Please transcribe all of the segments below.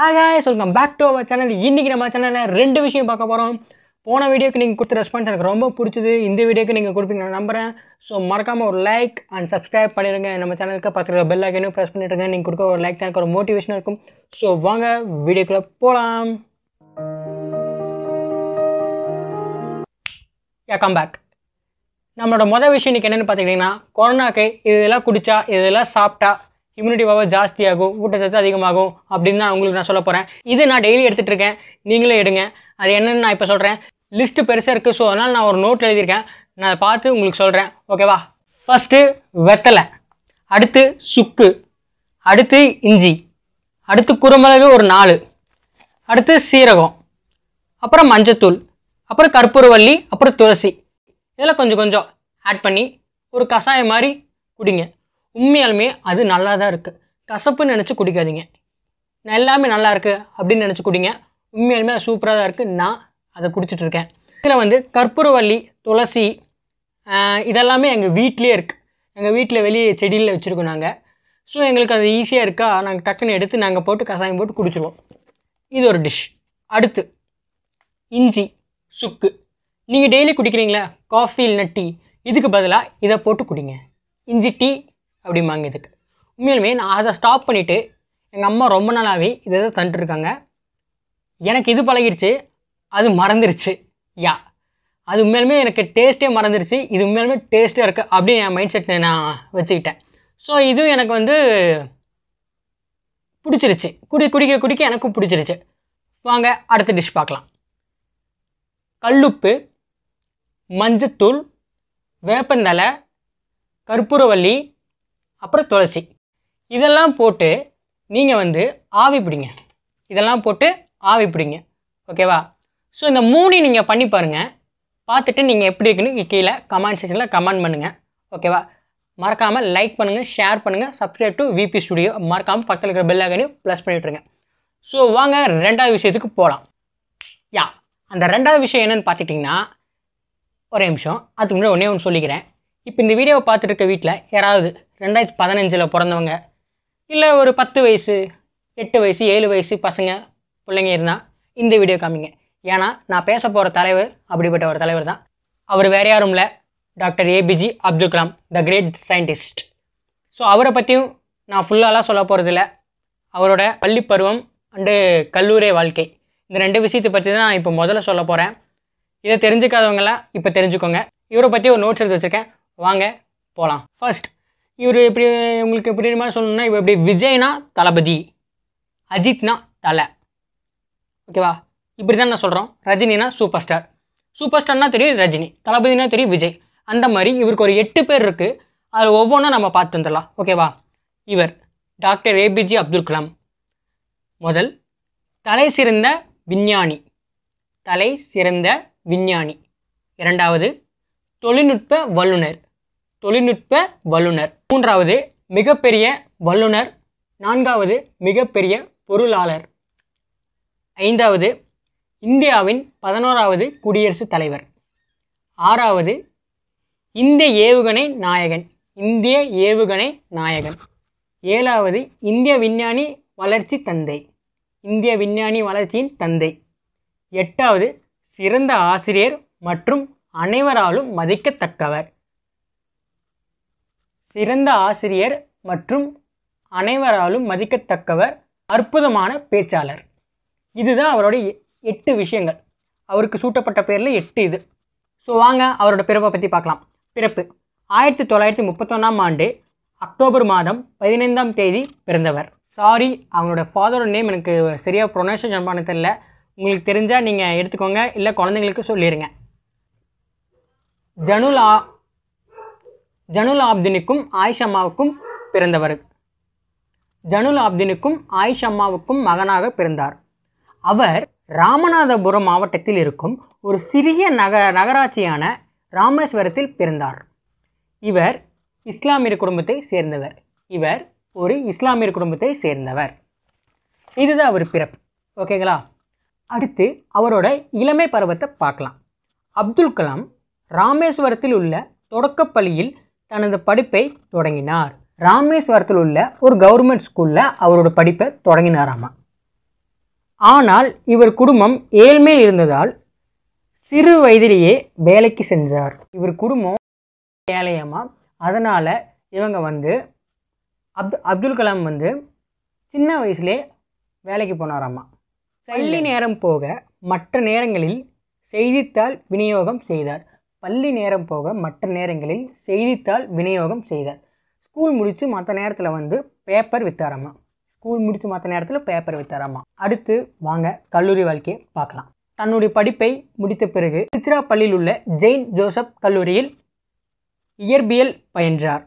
hi ஹாய்ஸ் welcome back to our channel இன்றைக்கி நம்ம சேனலில் ரெண்டு விஷயம் பார்க்க போகிறோம் போன வீடியோக்கு நீங்கள் கொடுத்த ரெஸ்பான்ஸ் எனக்கு ரொம்ப பிடிச்சது இந்த வீடியோக்கு நீங்கள் கொடுப்பீங்க நான் நம்புகிறேன் ஸோ மறக்காமல் ஒரு லைக் அண்ட் சப்ஸ்கிரைப் பண்ணிடுங்க நம்ம சேனலுக்கு பக்கத்தில் பெல் ஐக்கனும் ப்ரெஸ் பண்ணிடுங்க நீங்கள் கொடுக்க ஒரு லைக் தான் எனக்கு ஒரு மோட்டிவேஷனாக இருக்கும் ஸோ வாங்க வீடியோக்குள்ளே போகலாம் கம் பேக் நம்மளோட மொதல் விஷயம் இன்றைக்கி என்னென்னு பார்த்துக்கிட்டிங்கன்னா கொரோனாக்கு இதெல்லாம் குடித்தா இதெல்லாம் சாப்பிட்டா இம்யூனிட்டி பவர் ஜாஸ்தியாகும் ஊட்டச்சத்து அதிகமாகும் அப்படின்னு தான் உங்களுக்கு நான் சொல்ல போகிறேன் இது நான் டெய்லி எடுத்துகிட்டு இருக்கேன் நீங்களே எடுங்க அது என்னென்னு நான் இப்போ சொல்கிறேன் லிஸ்ட்டு பெருசாக இருக்குது ஸோ அதனால் நான் ஒரு நோட் எழுதியிருக்கேன் நான் அதை பார்த்து உங்களுக்கு சொல்கிறேன் ஓகேவா ஃபஸ்ட்டு வெத்தலை அடுத்து சுக்கு அடுத்து இஞ்சி அடுத்து குறுமிளகு ஒரு நாலு அடுத்து சீரகம் அப்புறம் மஞ்சத்தூள் அப்புறம் கற்பூரவல்லி அப்புறம் துளசி இதெல்லாம் கொஞ்சம் கொஞ்சம் ஆட் பண்ணி ஒரு கஷாயம் மாதிரி குடிங்க உண்மையாலுமே அது நல்லா தான் இருக்குது கசப்புன்னு நினச்சி குடிக்காதீங்க எல்லாமே நல்லா இருக்குது அப்படின்னு நினச்சி குடிங்க உண்மையாலுமே அது சூப்பராக தான் இருக்குது நான் அதை குடிச்சிட்ருக்கேன் இதில் வந்து கற்பூரவள்ளி துளசி இதெல்லாமே எங்கள் வீட்டிலே இருக்குது எங்கள் வீட்டில் வெளியே செடியில் வச்சுருக்கோம் நாங்கள் ஸோ எங்களுக்கு அது ஈஸியாக இருக்கா நாங்கள் டக்குன்னு எடுத்து நாங்கள் போட்டு கசாயம் போட்டு குடிச்சிடுவோம் இது ஒரு டிஷ் அடுத்து இஞ்சி சுக்கு நீங்கள் டெய்லி குடிக்கிறீங்களா காஃபி இல்லை டீ இதுக்கு பதிலாக இதை போட்டு குடிங்க இஞ்சி டீ அப்படிம்பாங்க இதுக்கு உண்மையிலுமே நான் அதை ஸ்டாப் பண்ணிவிட்டு எங்கள் அம்மா ரொம்ப நாளாகவே இதை தான் தந்துட்டுருக்காங்க எனக்கு இது பழகிடுச்சு அது மறந்துருச்சு யா அது உண்மையிலுமே எனக்கு டேஸ்ட்டே மறந்துருச்சு இது உண்மையிலுமே டேஸ்ட்டாக இருக்குது அப்படின்னு என் மைண்ட் செட் நான் வச்சுக்கிட்டேன் ஸோ இதுவும் எனக்கு வந்து பிடிச்சிருச்சு குடி குடிக்க குடிக்க எனக்கும் பிடிச்சிருச்சு வாங்க அடுத்த டிஷ் பார்க்கலாம் கல்லுப்பு மஞ்சத்தூள் வேப்பந்தலை கற்பூரவல்லி அப்புறம் துளசி இதெல்லாம் போட்டு நீங்கள் வந்து ஆவி பிடிங்க இதெல்லாம் போட்டு ஆவி பிடிங்க ஓகேவா ஸோ இந்த மூணையும் நீங்கள் பண்ணி பாருங்கள் பார்த்துட்டு நீங்கள் எப்படி இருக்குன்னு கீழே கமெண்ட் செக்ஷனில் கமெண்ட் பண்ணுங்கள் ஓகேவா மறக்காமல் லைக் பண்ணுங்கள் ஷேர் பண்ணுங்கள் சப்ஸ்கிரைப் டு விபி ஸ்டுடியோ மறக்காமல் பக்கத்தில் இருக்கிற பெல் ஐக்கனையும் ப்ளஸ் பண்ணிட்டுருங்க ஸோ வாங்க ரெண்டாவது விஷயத்துக்கு போகலாம் யா அந்த ரெண்டாவது விஷயம் என்னென்னு பார்த்துட்டிங்கன்னா ஒரே நிமிஷம் அதுக்கு முன்னாடி ஒன்றே ஒன்று சொல்லிக்கிறேன் இப்போ இந்த வீடியோவை பார்த்துட்டு இருக்க வீட்டில் யாராவது ரெண்டாயிரத்தி பதினஞ்சில் பிறந்தவங்க இல்லை ஒரு பத்து வயசு எட்டு வயசு ஏழு வயசு பசங்க பிள்ளைங்க இருந்தால் இந்த வீடியோ காமிங்க ஏன்னா நான் பேச போகிற தலைவர் அப்படிப்பட்ட ஒரு தலைவர் தான் அவர் வேறு யாரும் இல்லை doctor APJ Abdul Kalam the great scientist so அவரை பற்றியும் நான் ஃபுல்லாலாம் சொல்ல போகிறதில்ல அவரோட பள்ளி பருவம் அண்டு கல்லூரி வாழ்க்கை இந்த ரெண்டு விஷயத்தை பற்றி தான் நான் இப்போ முதல்ல சொல்ல போகிறேன் இதை தெரிஞ்சுக்காதவங்களாம் இப்போ தெரிஞ்சுக்கோங்க இவரை பற்றி ஒரு நோட்ஸ் எடுத்து வச்சுருக்கேன் வாங்க போகலாம் ஃபர்ஸ்ட் இவர் எப்படி உங்களுக்கு எப்படி மாதிரி சொல்லணும்னா இவர் எப்படி விஜய்னா தளபதி அஜித்னா தலை ஓகேவா இப்படி தான் நான் சொல்கிறோம் ரஜினினா சூப்பர் ஸ்டார் சூப்பர் ஸ்டார்னா தெரியும் ரஜினி தளபதினா தெரியும் விஜய் அந்த மாதிரி இவருக்கு ஒரு எட்டு பேர் இருக்குது அதில் ஒவ்வொன்றும் நம்ம பார்த்து வந்துடலாம் ஓகேவா இவர் டாக்டர் ஏபிஜே அப்துல் கலாம் முதல் தலை சிறந்த விஞ்ஞானி தலை சிறந்த விஞ்ஞானி இரண்டாவது தொழில்நுட்ப வல்லுநர் தொழில்நுட்ப வல்லுனர் மூன்றாவது மிகப்பெரிய வல்லுனர் நான்காவது மிகப்பெரிய பொருளாளர் ஐந்தாவது இந்தியாவின் பதினோராவது குடியரசுத் தலைவர் ஆறாவது இந்திய ஏவுகணை நாயகன் இந்திய ஏவுகணை நாயகன் ஏழாவது இந்திய விஞ்ஞானி வளர்ச்சி தந்தை இந்திய விஞ்ஞானி வளர்ச்சியின் தந்தை எட்டாவது சிறந்த ஆசிரியர் மற்றும் அனைவராலும் மதிக்கத்தக்கவர் சிறந்த ஆசிரியர் மற்றும் அனைவராலும் மதிக்கத்தக்கவர் அற்புதமான பேச்சாளர் இதுதான் அவருடைய எட்டு விஷயங்கள் அவருக்கு சூட்டப்பட்ட பேரில் எட்டு இது ஸோ வாங்க அவரோட பிறப்பை பற்றி பார்க்கலாம் பிறப்பு ஆயிரத்தி தொள்ளாயிரத்தி முப்பத்தொன்னாம் ஆண்டு அக்டோபர் மாதம் பதினைந்தாம் தேதி பிறந்தவர் சாரி அவங்களோட ஃபாதரோட நேம் எனக்கு சரியாக ப்ரொனன்சேஷன் பண்ண தெரியல உங்களுக்கு தெரிஞ்சால் நீங்கள் எடுத்துக்கோங்க இல்லை குழந்தைங்களுக்கு சொல்லிடுங்க ஜனுல் ஜனுல் ஆப்தினுக்கும் ஆயிஷம்மாவுக்கும் பிறந்தவர் ஜனுல் ஆப்தினுக்கும் ஆயிஷம்மாவுக்கும் மகனாக பிறந்தார் அவர் ராமநாதபுரம் மாவட்டத்தில் இருக்கும் ஒரு சிறிய நக நகராட்சியான ராமேஸ்வரத்தில் பிறந்தார் இவர் இஸ்லாமியர் குடும்பத்தை சேர்ந்தவர் இவர் ஒரு இஸ்லாமியர் குடும்பத்தை சேர்ந்தவர் இதுதான் அவர் பிறப்பு ஓகேங்களா அடுத்து அவரோட இளமை பருவத்தை பார்க்கலாம் அப்துல் கலாம் ராமேஸ்வரத்தில் உள்ள தொடக்கப்பள்ளியில் தனது படிப்பை தொடங்கினார் ராமேஸ்வரத்தில் உள்ள ஒரு கவர்மெண்ட் ஸ்கூலில் அவரோட படிப்பை தொடங்கினாராமா ஆனால் இவர் குடும்பம் ஏழ்மையில் இருந்ததால் சிறு வயதிலேயே வேலைக்கு சென்றார் இவர் குடும்பம் ஏழையம்மா அதனால் இவங்க வந்து அப்து அப்துல் கலாம் வந்து சின்ன வயசுலே வேலைக்கு போனாராம்மா பள்ளி நேரம் போக மற்ற நேரங்களில் செய்தித்தாள் விநியோகம் செய்தார் பள்ளி நேரம் போக மற்ற நேரங்களில் செய்தித்தாள் விநியோகம் செய்தார் ஸ்கூல் முடித்து மற்ற நேரத்தில் வந்து பேப்பர் வித்தாராமா ஸ்கூல் முடித்து மற்ற நேரத்தில் பேப்பர் வித்தாராமா அடுத்து வாங்க கல்லூரி வாழ்க்கையை பார்க்கலாம் தன்னுடைய படிப்பை முடித்த பிறகு திருச்சிராப்பள்ளியில் உள்ள ஜெயின் ஜோசப் கல்லூரியில் இயற்பியல் பயின்றார்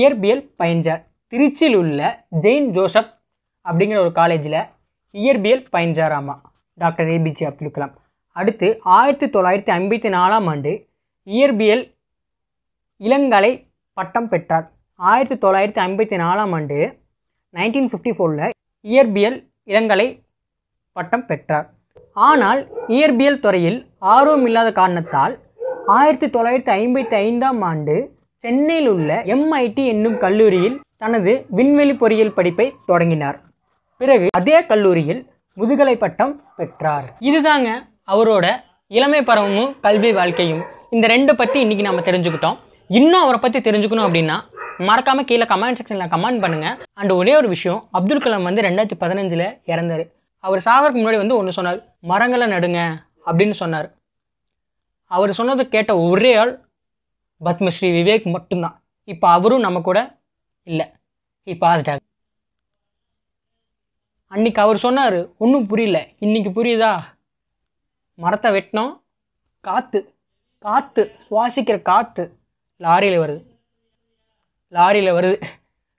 இயற்பியல் பயின்றார் திருச்சியில் உள்ள ஜெயின் ஜோசப் அப்படிங்கிற ஒரு காலேஜில் இயற்பியல் பயின்றாராமா டாக்டர் ஏபிஜே அப்துல் கலாம் அடுத்து ஆயிரத்தி தொள்ளாயிரத்தி ஐம்பத்தி நாலாம் ஆண்டு இயற்பியல் இளங்கலை பட்டம் பெற்றார் ஆயிரத்தி தொள்ளாயிரத்தி ஐம்பத்தி நாலாம் ஆண்டு நைன்டீன் ஃபிஃப்டி ஃபோரில் இயற்பியல் இளங்கலை பட்டம் பெற்றார் ஆனால் இயற்பியல் துறையில் ஆர்வம் இல்லாத காரணத்தால் ஆயிரத்தி தொள்ளாயிரத்தி ஐம்பத்தி ஐந்தாம் ஆண்டு சென்னையில் உள்ள எம்ஐடி என்னும் கல்லூரியில் தனது விண்வெளி பொறியியல் படிப்பை தொடங்கினார் பிறகு அதே கல்லூரியில் முதுகலை பட்டம் பெற்றார் இதுதாங்க அவரோட இளமை பருவமும் கல்வி வாழ்க்கையும் இந்த ரெண்டை பற்றி இன்றைக்கி நம்ம தெரிஞ்சுக்கிட்டோம் இன்னும் அவரை பற்றி தெரிஞ்சுக்கணும் அப்படின்னா மறக்காமல் கீழே கமெண்ட் செக்ஷனில் கமெண்ட் பண்ணுங்கள் அண்ட் ஒரே ஒரு விஷயம் அப்துல் கலாம் வந்து ரெண்டாயிரத்தி பதினஞ்சில் இறந்தார் அவர் சாகிறதுக்கு முன்னாடி வந்து ஒன்று சொன்னார் மரங்களை நடுங்க அப்படின்னு சொன்னார் அவர் சொன்னதை கேட்ட ஒரே ஆள் பத்மஸ்ரீ விவேக் மட்டும்தான் இப்போ அவரும் நம்ம கூட இல்லை இப்போ பாஸ்ட் அன்னைக்கு அவர் சொன்னார் ஒன்றும் புரியல இன்னைக்கு புரியுதா மரத்தை வெட்டினோம் காற்று காற்று சுவாசிக்கிற காற்று லாரியில் வருது லாரியில் வருது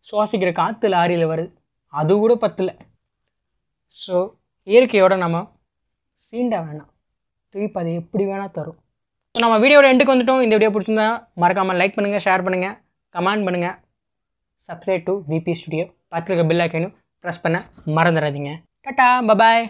சுவாசிக்கிற காற்று லாரியில் வருது அது கூட பத்தில் ஸோ இயற்கையோட நம்ம சீண்ட வேணாம் திருப்பி அது எப்படி வேணால் தரும் ஸோ நம்ம வீடியோட எண்டுக்கு வந்துட்டோம் இந்த வீடியோ பிடிச்சிருந்தா மறக்காமல் லைக் பண்ணுங்கள் ஷேர் பண்ணுங்கள் கமெண்ட் பண்ணுங்கள் சப்ஸ்கிரைப் டு விபி ஸ்டுடியோ பார்த்துருக்க பில்லாக பில் ப்ரெஸ் பண்ண மறந்துடாதீங்க டட்டா பபாய்